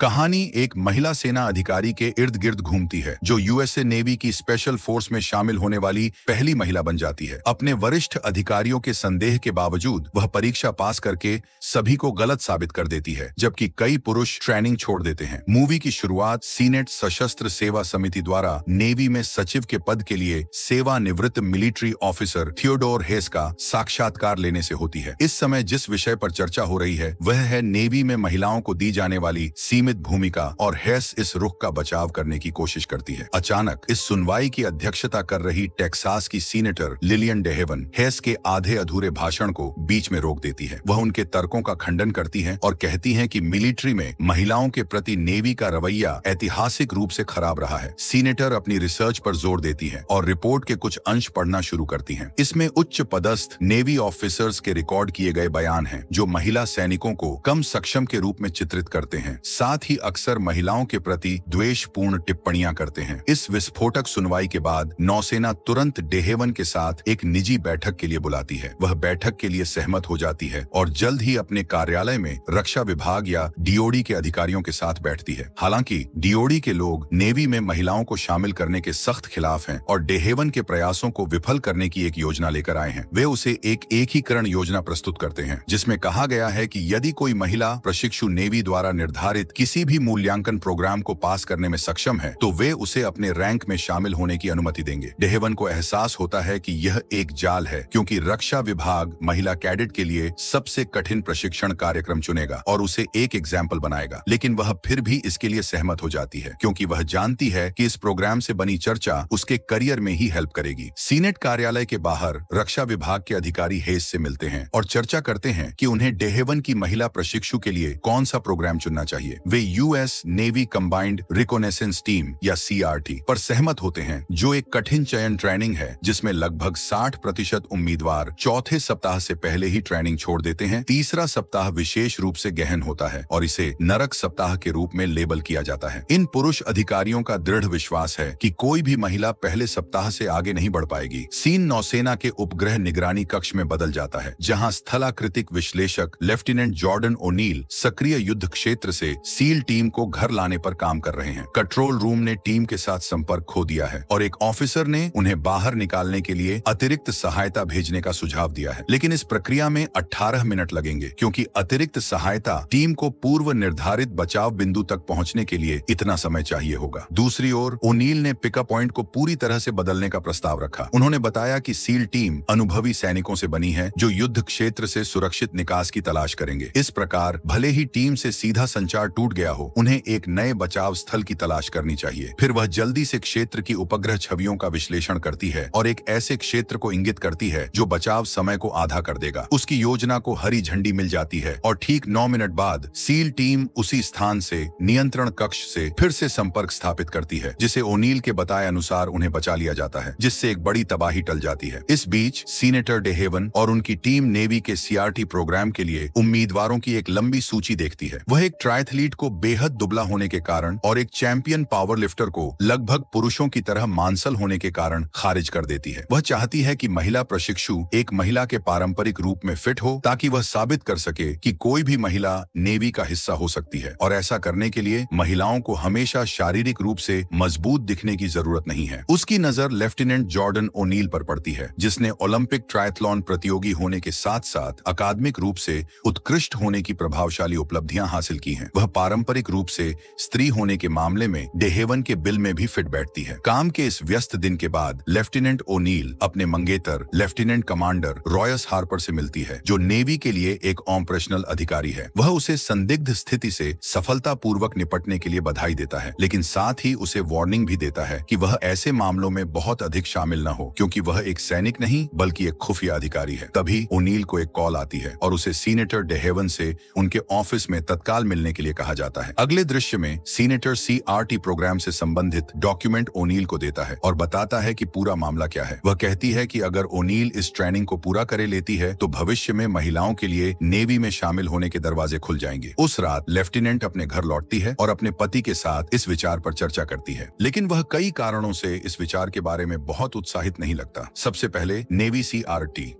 कहानी एक महिला सेना अधिकारी के इर्द गिर्द घूमती है जो यूएसए नेवी की स्पेशल फोर्स में शामिल होने वाली पहली महिला बन जाती है अपने वरिष्ठ अधिकारियों के संदेह के बावजूद वह परीक्षा पास करके सभी को गलत साबित कर देती है जबकि कई पुरुष ट्रेनिंग छोड़ देते हैं मूवी की शुरुआत सीनेट e सशस्त्र सेवा समिति द्वारा नेवी में सचिव के पद के लिए सेवानिवृत्त मिलिट्री ऑफिसर थियोडोर हेस का साक्षात्कार लेने ऐसी होती है इस समय जिस विषय पर चर्चा हो रही है वह है नेवी में महिलाओं को दी जाने वाली सीमित नियमित भूमिका और हैस इस रुख का बचाव करने की कोशिश करती है अचानक इस सुनवाई की अध्यक्षता कर रही टेक्सास की सीनेटर लिलियन डेहेवन हैस के आधे अधूरे भाषण को बीच में रोक देती है वह उनके तर्कों का खंडन करती है और कहती है की मिलिट्री में महिलाओं के प्रति नेवी का रवैया ऐतिहासिक रूप ऐसी खराब रहा है सीनेटर अपनी रिसर्च आरोप जोर देती है और रिपोर्ट के कुछ अंश पढ़ना शुरू करती है इसमें उच्च पदस्थ नेवी ऑफिसर्स के रिकॉर्ड किए गए बयान है जो महिला सैनिकों को कम सक्षम के रूप में चित्रित करते हैं साथ साथ ही अक्सर महिलाओं के प्रति द्वेषपूर्ण टिप्पणियां करते हैं इस विस्फोटक सुनवाई के बाद नौसेना तुरंत डेहेवन के साथ एक निजी बैठक के लिए बुलाती है वह बैठक के लिए सहमत हो जाती है और जल्द ही अपने कार्यालय में रक्षा विभाग या डीओडी के अधिकारियों के साथ बैठती है हालांकि डीओडी के लोग नेवी में महिलाओं को शामिल करने के सख्त खिलाफ है और डेहेवन के प्रयासों को विफल करने की एक योजना लेकर आए हैं वे उसे एक एकीकरण योजना प्रस्तुत करते हैं जिसमें कहा गया है कि यदि कोई महिला प्रशिक्षु नेवी द्वारा निर्धारित किसी किसी भी मूल्यांकन प्रोग्राम को पास करने में सक्षम है तो वे उसे अपने रैंक में शामिल होने की अनुमति देंगे डेहेवन को एहसास होता है कि यह एक जाल है क्योंकि रक्षा विभाग महिला कैडेट के लिए सबसे कठिन प्रशिक्षण कार्यक्रम चुनेगा और उसे एक एग्जाम्पल बनाएगा लेकिन वह फिर भी इसके लिए सहमत हो जाती है क्योंकि वह जानती है कि इस प्रोग्राम से बनी चर्चा उसके करियर में ही हेल्प करेगी सीनेट कार्यालय के बाहर रक्षा विभाग के अधिकारी हेज से मिलते हैं और चर्चा करते हैं कि उन्हें डेहेवन की महिला प्रशिक्षु के लिए कौन सा प्रोग्राम चुनना चाहिए वे US Navy combined reconnaissance team या सीआरटी पर सहमत होते हैं जो एक कठिन चयन ट्रेनिंग है जिसमें लगभग 60 प्रतिशत उम्मीदवार चौथे सप्ताह से पहले ही ट्रेनिंग छोड़ देते हैं तीसरा सप्ताह विशेष रूप से गहन होता है और इसे नरक सप्ताह के रूप में लेबल किया जाता है इन पुरुष अधिकारियों का दृढ़ विश्वास है की कोई भी महिला पहले सप्ताह से आगे नहीं बढ़ पाएगी सीन नौसेना के उपग्रह निगरानी कक्ष में बदल जाता है जहाँ स्थलाकृतिक विश्लेषक लेफ्टिनेंट जॉर्डन ओनील सक्रिय युद्ध क्षेत्र से सी सील टीम को घर लाने पर काम कर रहे हैं कंट्रोल रूम ने टीम के साथ संपर्क खो दिया है और एक ऑफिसर ने उन्हें बाहर निकालने के लिए अतिरिक्त सहायता भेजने का सुझाव दिया है लेकिन इस प्रक्रिया में 18 मिनट लगेंगे क्योंकि अतिरिक्त सहायता टीम को पूर्व निर्धारित बचाव बिंदु तक पहुँचने के लिए इतना समय चाहिए होगा दूसरी ओर ओनील ने पिकअप पॉइंट को पूरी तरह से बदलने का प्रस्ताव रखा उन्होंने बताया कि सील टीम अनुभवी सैनिकों से बनी है जो युद्ध क्षेत्र से सुरक्षित निकास की तलाश करेंगे इस प्रकार भले ही टीम से सीधा संचार टूट टूट गया हो उन्हें एक नए बचाव स्थल की तलाश करनी चाहिए फिर वह जल्दी से क्षेत्र की उपग्रह छवियों का विश्लेषण करती है और एक ऐसे क्षेत्र को इंगित करती है जो बचाव समय को आधा कर देगा उसकी योजना को हरी झंडी मिल जाती है और ठीक नौ मिनट बाद सील टीम उसी स्थान से नियंत्रण कक्ष से फिर से संपर्क स्थापित करती है जिसे ओनील के बताए अनुसार उन्हें बचा लिया जाता है जिससे एक बड़ी तबाही टल जाती है इस बीच सीनेटर डेहेवन और उनकी टीम नेवी के सीआरटी प्रोग्राम के लिए उम्मीदवारों की एक लंबी सूची देखती है वह एक ट्रायथलीट को बेहद दुबला होने के कारण और एक चैंपियन पावर लिफ्टर को लगभग पुरुषों की तरह मानसल होने के कारण खारिज कर देती है वह चाहती है कि महिला प्रशिक्षु एक महिला के पारंपरिक रूप में फिट हो ताकि वह साबित कर सके कि कोई भी महिला नेवी का हिस्सा हो सकती है और ऐसा करने के लिए महिलाओं को हमेशा शारीरिक रूप से मजबूत दिखने की जरूरत नहीं है उसकी नजर लेफ्टिनेंट जॉर्डन ओनील पर पड़ती है जिसने ओलंपिक ट्रायथलॉन प्रतियोगी होने के साथ साथ अकादमिक रूप से उत्कृष्ट होने की प्रभावशाली उपलब्धियां हासिल की हैं। वह पारंपरिक रूप से स्त्री होने के मामले में डेहेवन के बिल में भी फिट बैठती है काम के इस व्यस्त दिन के बाद लेफ्टिनेंट ओनील अपने मंगेतर लेफ्टिनेंट कमांडर रॉयस हार्पर से मिलती है जो नेवी के लिए एक ऑपरेशनल अधिकारी है वह उसे संदिग्ध स्थिति से सफलता पूर्वक निपटने के लिए बधाई देता है लेकिन साथ ही उसे वार्निंग भी देता है कि वह ऐसे मामलों में बहुत अधिक शामिल न हो क्योंकि वह एक सैनिक नहीं बल्कि एक खुफिया अधिकारी है तभी ओनील को एक कॉल आती है और उसे सीनेटर डेहेवन से उनके ऑफिस में तत्काल मिलने के लिए कहा जाता है अगले दृश्य में senator C R T program से संबंधित डॉक्यूमेंट ओनील को देता है और बताता है कि पूरा मामला क्या है वह कहती है कि अगर ओनील इस ट्रेनिंग को पूरा करे लेती है तो भविष्य में महिलाओं के लिए नेवी में शामिल होने के दरवाजे खुल जाएंगे उस रात लेफ्टिनेंट अपने घर लौटती है और अपने पति के साथ इस विचार आरोप चर्चा करती है लेकिन वह कई कारणों ऐसी इस विचार के बारे में बहुत उत्साहित नहीं लगता सबसे पहले नेवी सी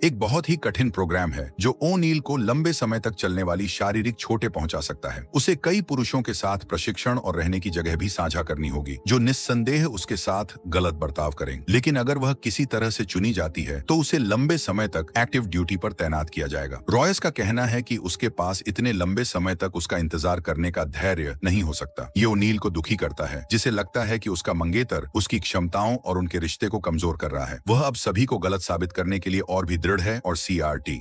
एक बहुत ही कठिन प्रोग्राम है जो ओ को लंबे समय तक चलने वाली शारीरिक छोटे पहुंचा सकता है उसे कई पुरुषों के साथ प्रशिक्षण और रहने की जगह भी साझा करनी होगी जो निस्संदेह उसके साथ गलत बर्ताव करें लेकिन अगर वह किसी तरह से चुनी जाती है तो उसे लंबे समय तक एक्टिव ड्यूटी पर तैनात किया जाएगा रॉयस का कहना है कि उसके पास इतने लंबे समय तक उसका इंतजार करने का धैर्य नहीं हो सकता ये ओनील को दुखी करता है जिसे लगता है की उसका मंगेतर उसकी क्षमताओं और उनके रिश्ते को कमजोर कर रहा है वह अब सभी को गलत साबित करने के लिए और भी दृढ़ है और सी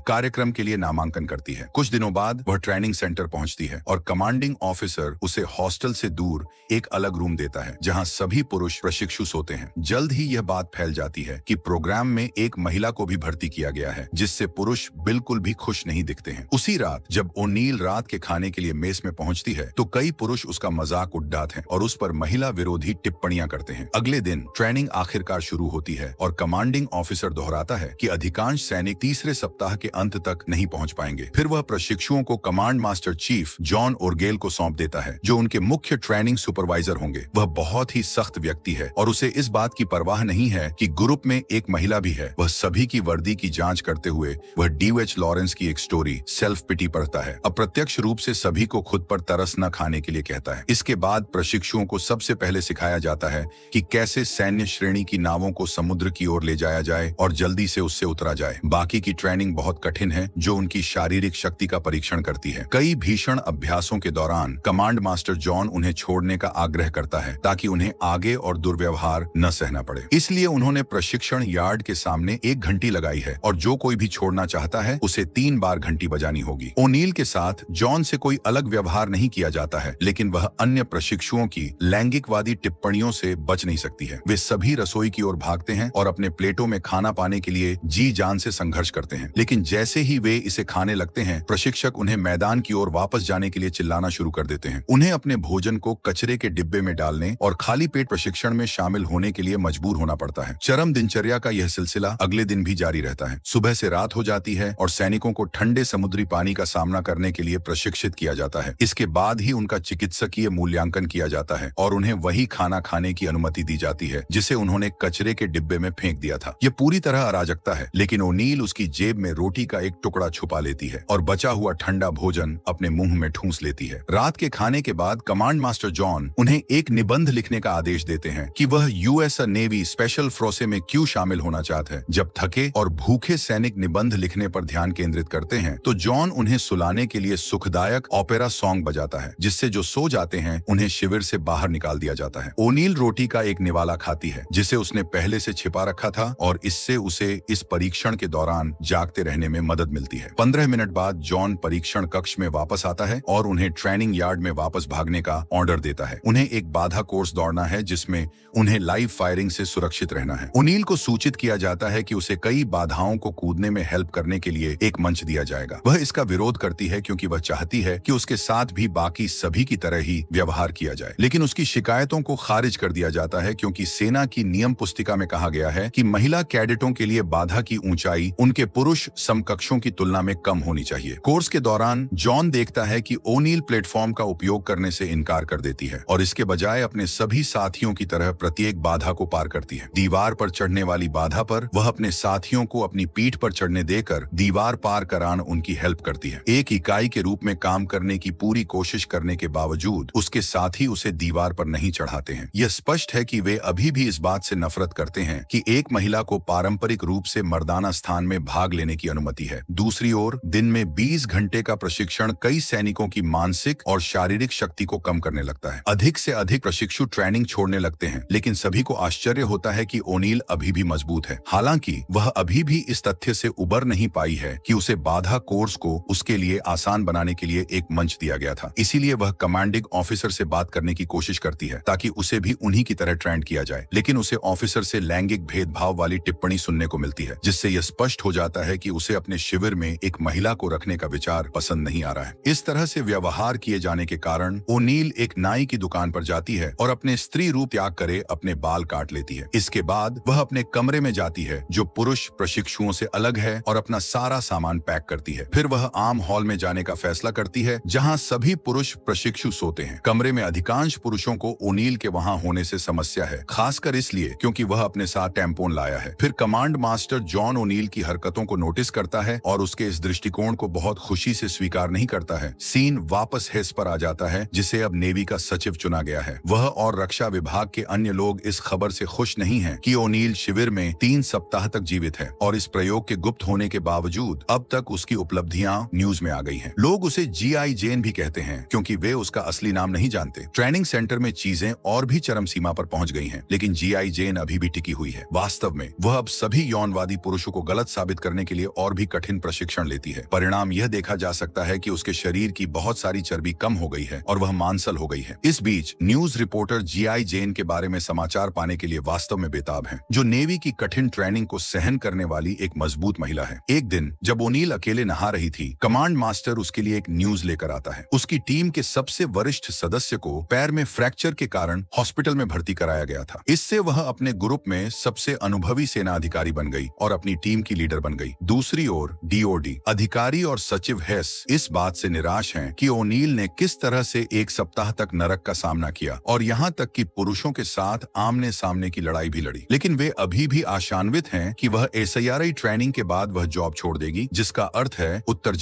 कार्यक्रम के लिए नामांकन करती है कुछ दिनों बाद वह ट्रेनिंग सेंटर पहुँचती है और कमांडिंग ऑफ ऑफिसर उसे हॉस्टल से दूर एक अलग रूम देता है जहां सभी पुरुष प्रशिक्षु सोते हैं जल्द ही यह बात फैल जाती है कि प्रोग्राम में एक महिला को भी भर्ती किया गया है जिससे पुरुष बिल्कुल भी खुश नहीं दिखते हैं उसी रात जब ओनील रात के खाने के लिए मेस में पहुंचती है तो कई पुरुष उसका मजाक उड्डाते हैं और उस पर महिला विरोधी टिप्पणियां करते हैं अगले दिन ट्रेनिंग आखिरकार शुरू होती है और कमांडिंग ऑफिसर दोहराता है की अधिकांश सैनिक तीसरे सप्ताह के अंत तक नहीं पहुँच पाएंगे फिर वह प्रशिक्षुओं को command master chief John Urgayle को सौंप सौंप देता है जो उनके मुख्य ट्रेनिंग सुपरवाइजर होंगे वह बहुत ही सख्त व्यक्ति है और उसे इस बात की परवाह नहीं है कि ग्रुप में एक महिला भी है वह सभी की वर्दी की जांच करते हुए वह डीवेच लॉरेंस की एक स्टोरी सेल्फ पिटी पढ़ता है अप्रत्यक्ष रूप से सभी को खुद पर तरस न खाने के लिए कहता है इसके बाद प्रशिक्षुओं को सबसे पहले सिखाया जाता है की कैसे सैन्य श्रेणी की नावों को समुद्र की ओर ले जाया जाए और जल्दी से उससे उतरा जाए बाकी की ट्रेनिंग बहुत कठिन है जो उनकी शारीरिक शक्ति का परीक्षण करती है कई भीषण अभ्यासों के दौरान कमांड मास्टर जॉन उन्हें छोड़ने का आग्रह करता है ताकि उन्हें आगे और दुर्व्यवहार न सहना पड़े इसलिए उन्होंने प्रशिक्षण यार्ड के सामने एक घंटी लगाई है और जो कोई भी छोड़ना चाहता है उसे तीन बार घंटी बजानी होगी ओनील के साथ जॉन से कोई अलग व्यवहार नहीं किया जाता है लेकिन वह अन्य प्रशिक्षुओं की लैंगिकवादी टिप्पणियों से बच नहीं सकती है वे सभी रसोई की ओर भागते हैं और अपने प्लेटों में खाना पाने के लिए जी जान से संघर्ष करते हैं लेकिन जैसे ही वे इसे खाने लगते हैं प्रशिक्षक उन्हें मैदान की ओर वापस जाने के लिए चिल्लाना शुरू कर देते हैं उन्हें अपने भोजन को कचरे के डिब्बे में डालने और खाली पेट प्रशिक्षण में शामिल होने के लिए मजबूर होना पड़ता है चरम दिनचर्या का यह सिलसिला अगले दिन भी जारी रहता है सुबह से रात हो जाती है और सैनिकों को ठंडे समुद्री पानी का सामना करने के लिए प्रशिक्षित किया जाता है इसके बाद ही उनका चिकित्सकीय मूल्यांकन किया जाता है और उन्हें वही खाना खाने की अनुमति दी जाती है जिसे उन्होंने कचरे के डिब्बे में फेंक दिया था यह पूरी तरह अराजकता है लेकिन ओनील उसकी जेब में रोटी का एक टुकड़ा छुपा लेती है और बचा हुआ ठंडा भोजन अपने मुंह में ठूस लेती है रात रात के खाने के बाद कमांड मास्टर जॉन उन्हें एक निबंध लिखने का आदेश देते हैं कि वह यूएस नेवी स्पेशल फ्रोसे में क्यों शामिल होना चाहते हैं जब थके और भूखे सैनिक निबंध लिखने पर ध्यान केंद्रित करते हैं तो जॉन उन्हें सुलाने के लिए सुखदायक ओपेरा सॉन्ग बजाता है जिससे जो सो जाते हैं उन्हें शिविर से बाहर निकाल दिया जाता है ओनील रोटी का एक निवाला खाती है जिसे उसने पहले से छिपा रखा था और इससे उसे इस परीक्षण के दौरान जागते रहने में मदद मिलती है पंद्रह मिनट बाद जॉन परीक्षण कक्ष में वापस आता है और उन्हें ट्रेनिंग यार्ड में वापस भागने का ऑर्डर देता है उन्हें एक बाधा कोर्स दौड़ना है जिसमें उन्हें लाइव फायरिंग से सुरक्षित रहना है उनील को सूचित किया जाता है कि उसे कई बाधाओं को कूदने में हेल्प करने के लिए एक मंच दिया जाएगा वह इसका विरोध करती है क्योंकि वह चाहती है कि उसके साथ भी बाकी सभी की तरह ही व्यवहार किया जाए लेकिन उसकी शिकायतों को खारिज कर दिया जाता है क्योंकि सेना की नियम पुस्तिका में कहा गया है कि महिला कैडेटों के लिए बाधा की ऊंचाई उनके पुरुष समकक्षों की तुलना में कम होनी चाहिए कोर्स के दौरान जॉन देखता है कि ओनील प्लेटफॉर्म नाम का उपयोग करने से इनकार कर देती है और इसके बजाय अपने सभी साथियों की तरह प्रत्येक बाधा को पार करती है दीवार पर चढ़ने वाली बाधा पर वह अपने साथियों को अपनी पीठ पर चढ़ने देकर दीवार पार करान उनकी हेल्प करती है एक इकाई के रूप में काम करने की पूरी कोशिश करने के बावजूद उसके साथी उसे दीवार पर नहीं चढ़ाते हैं यह स्पष्ट है कि वे अभी भी इस बात से नफरत करते हैं कि एक महिला को पारंपरिक रूप से मर्दाना स्थान में भाग लेने की अनुमति है दूसरी ओर दिन में बीस घंटे का प्रशिक्षण कई सैनिकों की मानसिक और और शारीरिक शक्ति को कम करने लगता है अधिक से अधिक प्रशिक्षु ट्रेनिंग छोड़ने लगते हैं लेकिन सभी को आश्चर्य होता है कि ओनील अभी भी मजबूत है हालांकि वह अभी भी इस तथ्य से उबर नहीं पाई है कि उसे बाधा कोर्स को उसके लिए आसान बनाने के लिए एक मंच दिया गया था इसीलिए वह कमांडिंग ऑफिसर से बात करने की कोशिश करती है ताकि उसे भी उन्हीं की तरह ट्रेंड किया जाए लेकिन उसे ऑफिसर से लैंगिक भेदभाव वाली टिप्पणी सुनने को मिलती है जिससे यह स्पष्ट हो जाता है की उसे अपने शिविर में एक महिला को रखने का विचार पसंद नहीं आ रहा है इस तरह से व्यवहार किए जाने के कारण ओनील एक नाई की दुकान पर जाती है और अपने स्त्री रूप त्याग करे अपने बाल काट लेती है इसके बाद वह अपने कमरे में जाती है जो पुरुष प्रशिक्षुओं से अलग है और अपना सारा सामान पैक करती है फिर वह आम हॉल में जाने का फैसला करती है जहाँ सभी पुरुष प्रशिक्षु सोते हैं कमरे में अधिकांश पुरुषों को ओनील के वहाँ होने से समस्या है खासकर इसलिए क्योंकि वह अपने साथ टेम्पोन लाया है फिर कमांड मास्टर जॉन ओनील की हरकतों को नोटिस करता है और उसके इस दृष्टिकोण को बहुत खुशी से स्वीकार नहीं करता है सीन वापस हेस पर आ जाता है जिसे अब नेवी का सचिव चुना गया है वह और रक्षा विभाग के अन्य लोग इस खबर से खुश नहीं हैं कि ओनील शिविर में तीन सप्ताह तक जीवित है और इस प्रयोग के गुप्त होने के बावजूद अब तक उसकी उपलब्धियाँ न्यूज में आ गई है लोग उसे जी आई जेन भी कहते हैं क्योंकि वे उसका असली नाम नहीं जानते ट्रेनिंग सेंटर में चीजें और भी चरम सीमा पर पहुंच गई हैं, लेकिन जी आई जेन अभी भी टिकी हुई है वास्तव में वह अब सभी यौनवादी पुरुषों को गलत साबित करने के लिए और भी कठिन प्रशिक्षण लेती है परिणाम यह देखा जा सकता है की उसके शरीर की बहुत सारी चर्बी कम कम हो गई है और वह मानसल हो गई है इस बीच न्यूज रिपोर्टर जीआई जेन के बारे में समाचार पाने के लिए वास्तव में बेताब है जो नेवी की कठिन ट्रेनिंग को सहन करने वाली एक मजबूत महिला है एक दिन जब ओनील अकेले नहा रही थी कमांड मास्टर उसके लिए एक न्यूज लेकर आता है उसकी टीम के सबसे वरिष्ठ सदस्य को पैर में फ्रैक्चर के कारण हॉस्पिटल में भर्ती कराया गया था इससे वह अपने ग्रुप में सबसे अनुभवी सेना अधिकारी बन गई और अपनी टीम की लीडर बन गई दूसरी ओर डीओडी अधिकारी और सचिव हैस इस बात से निराश हैं कि ओनील ने किस तरह से एक सप्ताह तक नरक का सामना किया और यहाँ तक कि पुरुषों के साथ आमने सामने की लड़ाई भी लड़ी लेकिन वे अभी भी आशान्वित हैं कि वह एस ट्रेनिंग के बाद वह जॉब छोड़ देगी जिसका अर्थ है उत्तर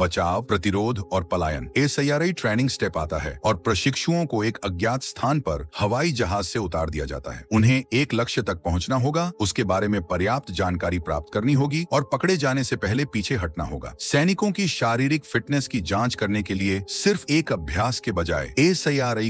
बचाव प्रतिरोध और पलायन एस ट्रेनिंग स्टेप आता है और प्रशिक्षुओं को एक अज्ञात स्थान पर हवाई जहाज से उतार दिया जाता है उन्हें एक लक्ष्य तक पहुँचना होगा उसके बारे में पर्याप्त जानकारी प्राप्त करनी होगी और पकड़े जाने से पहले पीछे हटना होगा सैनिकों की शारीरिक फिटनेस की जांच करने के लिए सिर्फ सिर्फ एक अभ्यास के बजाय एस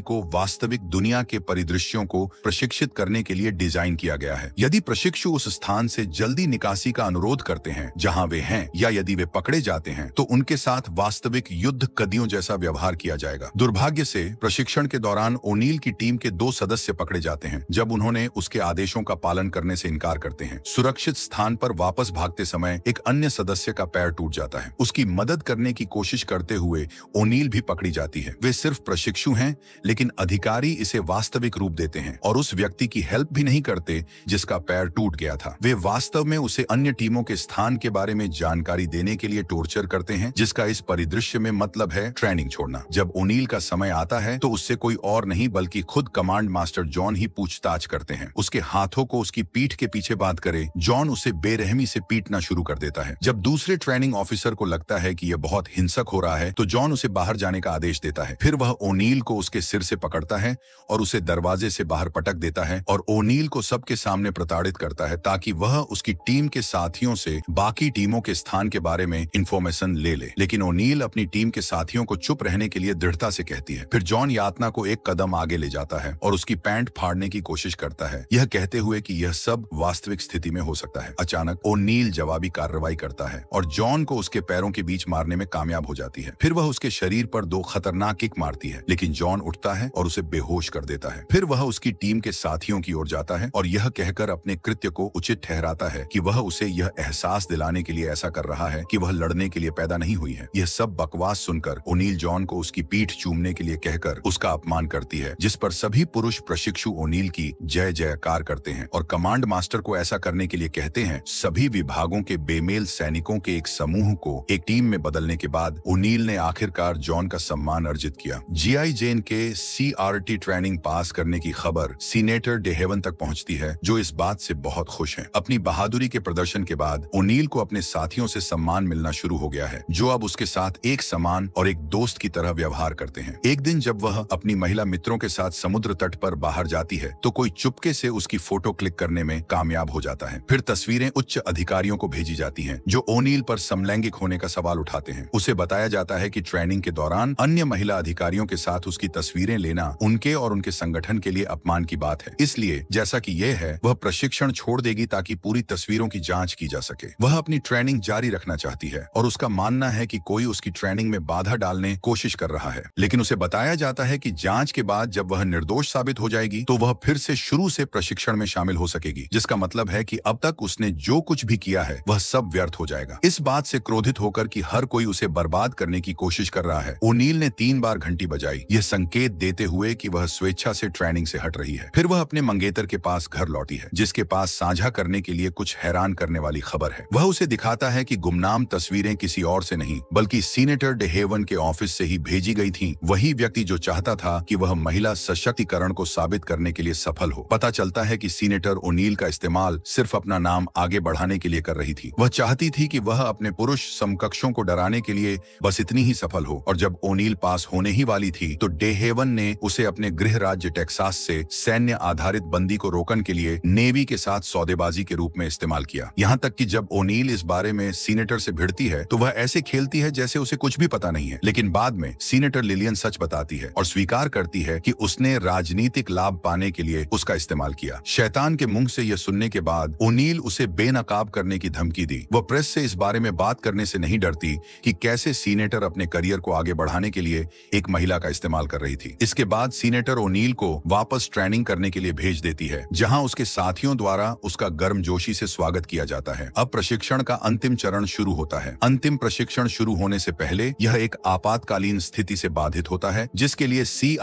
को वास्तविक दुनिया के परिदृश्यों को प्रशिक्षित करने के लिए डिजाइन किया गया है यदि प्रशिक्षु उस स्थान से जल्दी निकासी का अनुरोध करते हैं जहां वे हैं या यदि वे पकड़े जाते हैं तो उनके साथ वास्तविक युद्ध कदियों जैसा व्यवहार किया जाएगा दुर्भाग्य से प्रशिक्षण के दौरान ओनील की टीम के दो सदस्य पकड़े जाते हैं जब उन्होंने उसके आदेशों का पालन करने से इनकार करते हैं सुरक्षित स्थान पर वापस भागते समय एक अन्य सदस्य का पैर टूट जाता है उसकी मदद करने की कोशिश करते हुए ओनील भी पकड़ पकड़ी जाती है वे सिर्फ प्रशिक्षु हैं लेकिन अधिकारी इसे वास्तविक रूप देते हैं और उस व्यक्ति की हेल्प भी नहीं करते जिसका पैर टूट गया था वे वास्तव में उसे अन्य टीमों के स्थान के बारे में जानकारी देने के लिए टोर्चर करते हैं जिसका इस परिदृश्य में मतलब है ट्रेनिंग छोड़ना जब ओनील का समय आता है तो उससे कोई और नहीं बल्कि खुद कमांड मास्टर जॉन ही पूछताछ करते हैं उसके हाथों को उसकी पीठ के पीछे बात करे जॉन उसे बेरहमी से पीटना शुरू कर देता है जब दूसरे ट्रेनिंग ऑफिसर को लगता है कि यह बहुत हिंसक हो रहा है तो जॉन उसे बाहर जाने का का आदेश देता है फिर वह ओनील को उसके सिर से पकड़ता है और उसे दरवाजे से बाहर पटक देता है और ओनील को सबके सामने प्रताड़ित करता है ताकि वह उसकी टीम के साथियों से बाकी टीमों के स्थान के बारे में इन्फॉर्मेशन ले ले लेकिन ओनील अपनी टीम के साथियों को चुप रहने के लिए दृढ़ता से कहती है फिर जॉन यातना को एक कदम आगे ले जाता है और उसकी पैंट फाड़ने की कोशिश करता है यह कहते हुए की यह सब वास्तविक स्थिति में हो सकता है अचानक ओनील जवाबी कार्रवाई करता है और जॉन को उसके पैरों के बीच मारने में कामयाब हो जाती है फिर वह उसके शरीर पर दो दो खतरनाक किक मारती है लेकिन जॉन उठता है और उसे बेहोश कर देता है फिर वह उसकी टीम के साथियों की ओर जाता है और यह कहकर अपने कृत्य को उचित ठहराता है कि वह उसे यह एहसास दिलाने के लिए ऐसा कर रहा है कि वह लड़ने के लिए पैदा नहीं हुई है यह सब बकवास सुनकर ओनील जॉन को उसकी पीठ चूमने के लिए कहकर उसका अपमान करती है जिस पर सभी पुरुष प्रशिक्षु ओनील की जय जयकार करते हैं और कमांड मास्टर को ऐसा करने के लिए कहते हैं सभी विभागों के बेमेल सैनिकों के एक समूह को एक टीम में बदलने के बाद ओनील ने आखिरकार जॉन का सम्मान अर्जित किया जीआई जेन के सीआरटी ट्रेनिंग पास करने की खबर सीनेटर डेहेवन तक पहुंचती है जो इस बात से बहुत खुश हैं। अपनी बहादुरी के प्रदर्शन के बाद ओनील को अपने साथियों से सम्मान मिलना शुरू हो गया है जो अब उसके साथ एक समान और एक दोस्त की तरह व्यवहार करते हैं एक दिन जब वह अपनी महिला मित्रों के साथ समुद्र तट पर बाहर जाती है तो कोई चुपके से उसकी फोटो क्लिक करने में कामयाब हो जाता है फिर तस्वीरें उच्च अधिकारियों को भेजी जाती है जो ओनील पर समलैंगिक होने का सवाल उठाते हैं उसे बताया जाता है की ट्रेनिंग के दौरान अन्य महिला अधिकारियों के साथ उसकी तस्वीरें लेना उनके और उनके संगठन के लिए अपमान की बात है इसलिए जैसा कि यह है वह प्रशिक्षण छोड़ देगी ताकि पूरी तस्वीरों की जांच की जा सके वह अपनी ट्रेनिंग जारी रखना चाहती है और उसका मानना है कि कोई उसकी ट्रेनिंग में बाधा डालने कोशिश कर रहा है लेकिन उसे बताया जाता है की जाँच के बाद जब वह निर्दोष साबित हो जाएगी तो वह फिर से शुरू से प्रशिक्षण में शामिल हो सकेगी जिसका मतलब है की अब तक उसने जो कुछ भी किया है वह सब व्यर्थ हो जाएगा इस बात से क्रोधित होकर की हर कोई उसे बर्बाद करने की कोशिश कर रहा है सुनील ने तीन बार घंटी बजाई यह संकेत देते हुए कि वह स्वेच्छा से ट्रेनिंग से हट रही है फिर वह अपने मंगेतर के पास घर लौटी है जिसके पास साझा करने के लिए कुछ हैरान करने वाली खबर है वह उसे दिखाता है कि गुमनाम तस्वीरें किसी और से नहीं बल्कि सीनेटर डेहेवन के ऑफिस से ही भेजी गई थी वही व्यक्ति जो चाहता था कि वह महिला सशक्तिकरण को साबित करने के लिए सफल हो पता चलता है की सीनेटर ओनील का इस्तेमाल सिर्फ अपना नाम आगे बढ़ाने के लिए कर रही थी वह चाहती थी की वह अपने पुरुष समकक्षों को डराने के लिए बस इतनी ही सफल हो और जब ओनील ओनील पास होने ही वाली थी तो डेहेवन ने उसे अपने गृह राज्य टेक्सास से सैन्य आधारित बंदी को रोकन के लिए नेवी के साथ सौदेबाजी के रूप में इस्तेमाल किया यहाँ तक कि जब ओनील इस बारे में सीनेटर से भिड़ती है तो वह ऐसे खेलती है जैसे उसे कुछ भी पता नहीं है लेकिन बाद में सीनेटर लिलियन सच बताती है और स्वीकार करती है कि उसने राजनीतिक लाभ पाने के लिए उसका इस्तेमाल किया शैतान के मुंह से यह सुनने के बाद ओनील उसे बेनकाब करने की धमकी दी वह प्रेस से इस बारे में बात करने से नहीं डरती कि कैसे सीनेटर अपने करियर को आगे बढ़ाने बढ़ाने के लिए एक महिला का इस्तेमाल कर रही थी इसके बाद सीनेटर ओनील को वापस ट्रेनिंग करने के लिए भेज देती है जहां उसके साथियों द्वारा उसका गर्मजोशी से स्वागत किया जाता है अब प्रशिक्षण का अंतिम चरण शुरू होता है अंतिम प्रशिक्षण शुरू होने से पहले यह एक आपातकालीन स्थिति से बाधित होता है जिसके लिए सी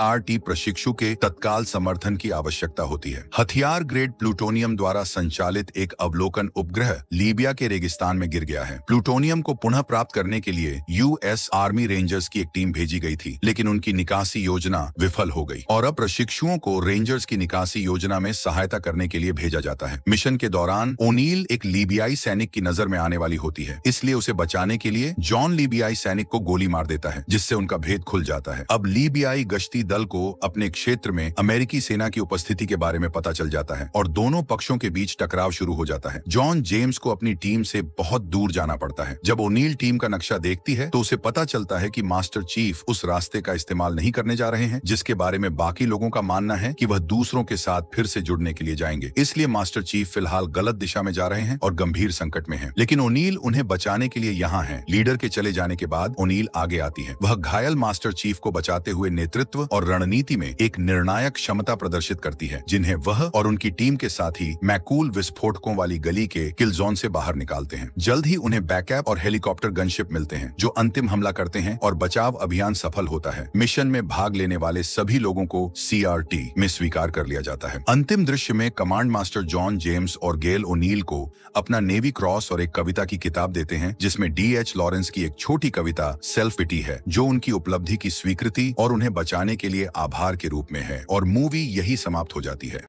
प्रशिक्षु के तत्काल समर्थन की आवश्यकता होती है हथियार ग्रेड प्लूटोनियम द्वारा संचालित एक अवलोकन उपग्रह लीबिया के रेगिस्तान में गिर गया है प्लूटोनियम को पुनः प्राप्त करने के लिए यूएस आर्मी रेंजर्स की एक टीम टीम भेजी गई थी लेकिन उनकी निकासी योजना विफल हो गई और अब प्रशिक्षुओं को रेंजर्स की निकासी योजना में सहायता करने के लिए भेजा जाता है मिशन के दौरान ओनील एक लीबियाई सैनिक की नजर में आने वाली होती है इसलिए उसे बचाने के लिए जॉन लीबियाई सैनिक को गोली मार देता है जिससे उनका भेद खुल जाता है अब लीबियाई गश्ती दल को अपने क्षेत्र में अमेरिकी सेना की उपस्थिति के बारे में पता चल जाता है और दोनों पक्षों के बीच टकराव शुरू हो जाता है जॉन जेम्स को अपनी टीम से बहुत दूर जाना पड़ता है जब ओनील टीम का नक्शा देखती है तो उसे पता चलता है कि मास्टर चीफ उस रास्ते का इस्तेमाल नहीं करने जा रहे हैं जिसके बारे में बाकी लोगों का मानना है कि वह दूसरों के साथ फिर से जुड़ने के लिए जाएंगे इसलिए मास्टर चीफ फिलहाल गलत दिशा में जा रहे हैं और गंभीर संकट में है लेकिन ओनील उन्हें बचाने के लिए यहाँ है लीडर के चले जाने के बाद ओनील आगे आती है वह घायल मास्टर चीफ को बचाते हुए नेतृत्व और रणनीति में एक निर्णायक क्षमता प्रदर्शित करती है जिन्हें वह और उनकी टीम के साथ ही मैकूल विस्फोटकों वाली गली के किल जोन से बाहर निकालते हैं जल्द ही उन्हें बैकअप और हेलीकॉप्टर गनशिप मिलते हैं जो अंतिम हमला करते हैं और बचाव अभियान सफल होता है मिशन में भाग लेने वाले सभी लोगों को सीआरटी में स्वीकार कर लिया जाता है अंतिम दृश्य में कमांड मास्टर जॉन जेम्स और गेल ओनील को अपना नेवी क्रॉस और एक कविता की किताब देते हैं जिसमे डी एच लॉरेंस की एक छोटी कविता सेल्फ पिटी है जो उनकी उपलब्धि की स्वीकृति और उन्हें बचाने के लिए आभार के रूप में है और मूवी यही समाप्त हो जाती है